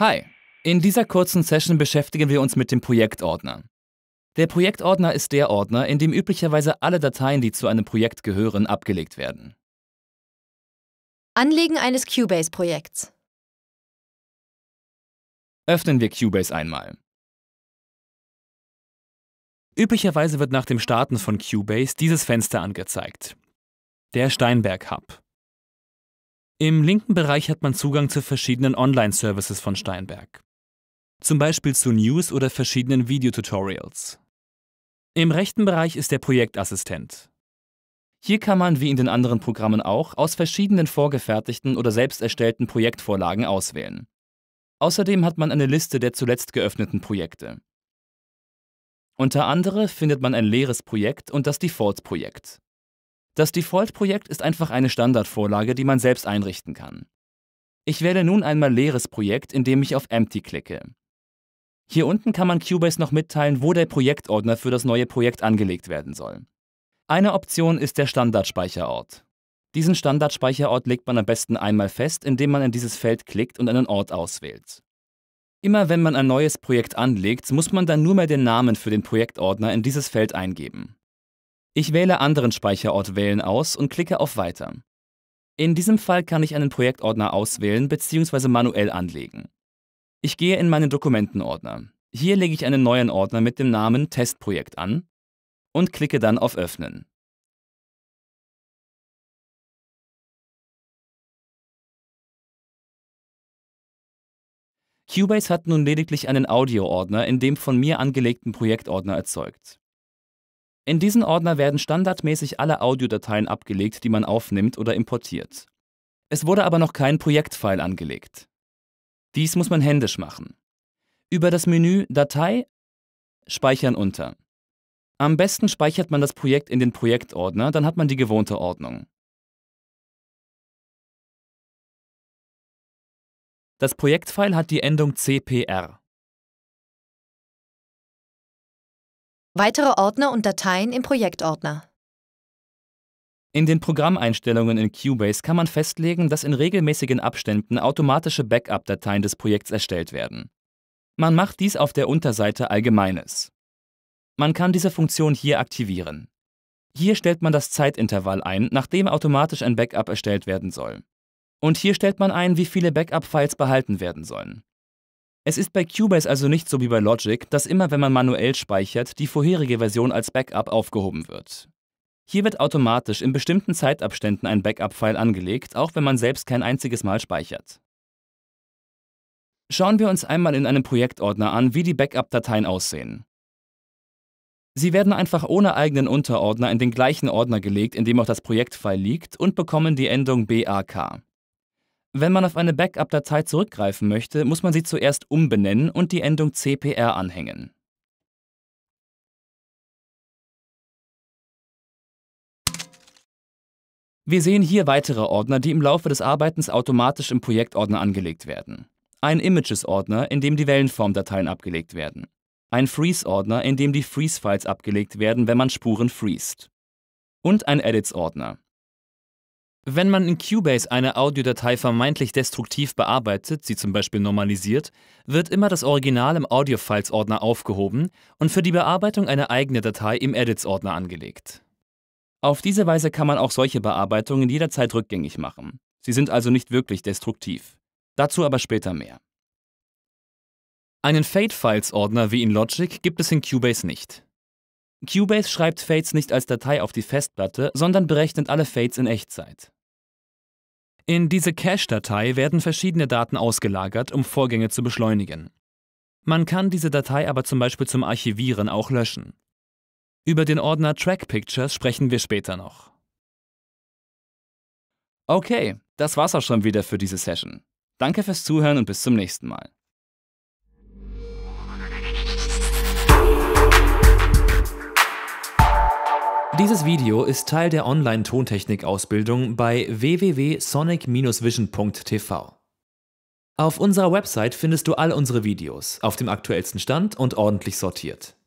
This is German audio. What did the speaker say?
Hi, in dieser kurzen Session beschäftigen wir uns mit dem Projektordner. Der Projektordner ist der Ordner, in dem üblicherweise alle Dateien, die zu einem Projekt gehören, abgelegt werden. Anlegen eines Cubase-Projekts. Öffnen wir Cubase einmal. Üblicherweise wird nach dem Starten von Cubase dieses Fenster angezeigt. Der Steinberg Hub. Im linken Bereich hat man Zugang zu verschiedenen Online-Services von Steinberg. Zum Beispiel zu News oder verschiedenen Videotutorials. Im rechten Bereich ist der Projektassistent. Hier kann man, wie in den anderen Programmen auch, aus verschiedenen vorgefertigten oder selbst erstellten Projektvorlagen auswählen. Außerdem hat man eine Liste der zuletzt geöffneten Projekte. Unter anderem findet man ein leeres Projekt und das Default-Projekt. Das Default-Projekt ist einfach eine Standardvorlage, die man selbst einrichten kann. Ich wähle nun einmal leeres Projekt, indem ich auf Empty klicke. Hier unten kann man Cubase noch mitteilen, wo der Projektordner für das neue Projekt angelegt werden soll. Eine Option ist der Standardspeicherort. Diesen Standardspeicherort legt man am besten einmal fest, indem man in dieses Feld klickt und einen Ort auswählt. Immer wenn man ein neues Projekt anlegt, muss man dann nur mehr den Namen für den Projektordner in dieses Feld eingeben. Ich wähle anderen Speicherort wählen aus und klicke auf Weiter. In diesem Fall kann ich einen Projektordner auswählen bzw. manuell anlegen. Ich gehe in meinen Dokumentenordner. Hier lege ich einen neuen Ordner mit dem Namen Testprojekt an und klicke dann auf Öffnen. Cubase hat nun lediglich einen Audio-Ordner in dem von mir angelegten Projektordner erzeugt. In diesen Ordner werden standardmäßig alle Audiodateien abgelegt, die man aufnimmt oder importiert. Es wurde aber noch kein Projektfile angelegt. Dies muss man händisch machen. Über das Menü Datei Speichern unter. Am besten speichert man das Projekt in den Projektordner, dann hat man die gewohnte Ordnung. Das Projektfile hat die Endung CPR. Weitere Ordner und Dateien im Projektordner. In den Programmeinstellungen in Cubase kann man festlegen, dass in regelmäßigen Abständen automatische Backup-Dateien des Projekts erstellt werden. Man macht dies auf der Unterseite Allgemeines. Man kann diese Funktion hier aktivieren. Hier stellt man das Zeitintervall ein, nachdem automatisch ein Backup erstellt werden soll. Und hier stellt man ein, wie viele Backup-Files behalten werden sollen. Es ist bei Cubase also nicht so wie bei Logic, dass immer wenn man manuell speichert, die vorherige Version als Backup aufgehoben wird. Hier wird automatisch in bestimmten Zeitabständen ein Backup-File angelegt, auch wenn man selbst kein einziges Mal speichert. Schauen wir uns einmal in einem Projektordner an, wie die Backup-Dateien aussehen. Sie werden einfach ohne eigenen Unterordner in den gleichen Ordner gelegt, in dem auch das Projektfile liegt, und bekommen die Endung BAK. Wenn man auf eine Backup-Datei zurückgreifen möchte, muss man sie zuerst umbenennen und die Endung CPR anhängen. Wir sehen hier weitere Ordner, die im Laufe des Arbeitens automatisch im Projektordner angelegt werden. Ein Images-Ordner, in dem die Wellenformdateien abgelegt werden. Ein Freeze-Ordner, in dem die Freeze-Files abgelegt werden, wenn man Spuren freest. Und ein Edits-Ordner. Wenn man in Cubase eine Audiodatei vermeintlich destruktiv bearbeitet, sie zum Beispiel normalisiert, wird immer das Original im Audio-Files-Ordner aufgehoben und für die Bearbeitung eine eigene Datei im Edits-Ordner angelegt. Auf diese Weise kann man auch solche Bearbeitungen jederzeit rückgängig machen. Sie sind also nicht wirklich destruktiv. Dazu aber später mehr. Einen Fade-Files-Ordner wie in Logic gibt es in Cubase nicht. Cubase schreibt Fades nicht als Datei auf die Festplatte, sondern berechnet alle Fades in Echtzeit. In diese Cache-Datei werden verschiedene Daten ausgelagert, um Vorgänge zu beschleunigen. Man kann diese Datei aber zum Beispiel zum Archivieren auch löschen. Über den Ordner Track Pictures sprechen wir später noch. Okay, das war's auch schon wieder für diese Session. Danke fürs Zuhören und bis zum nächsten Mal. Dieses Video ist Teil der Online-Tontechnik-Ausbildung bei www.sonic-vision.tv. Auf unserer Website findest du all unsere Videos, auf dem aktuellsten Stand und ordentlich sortiert.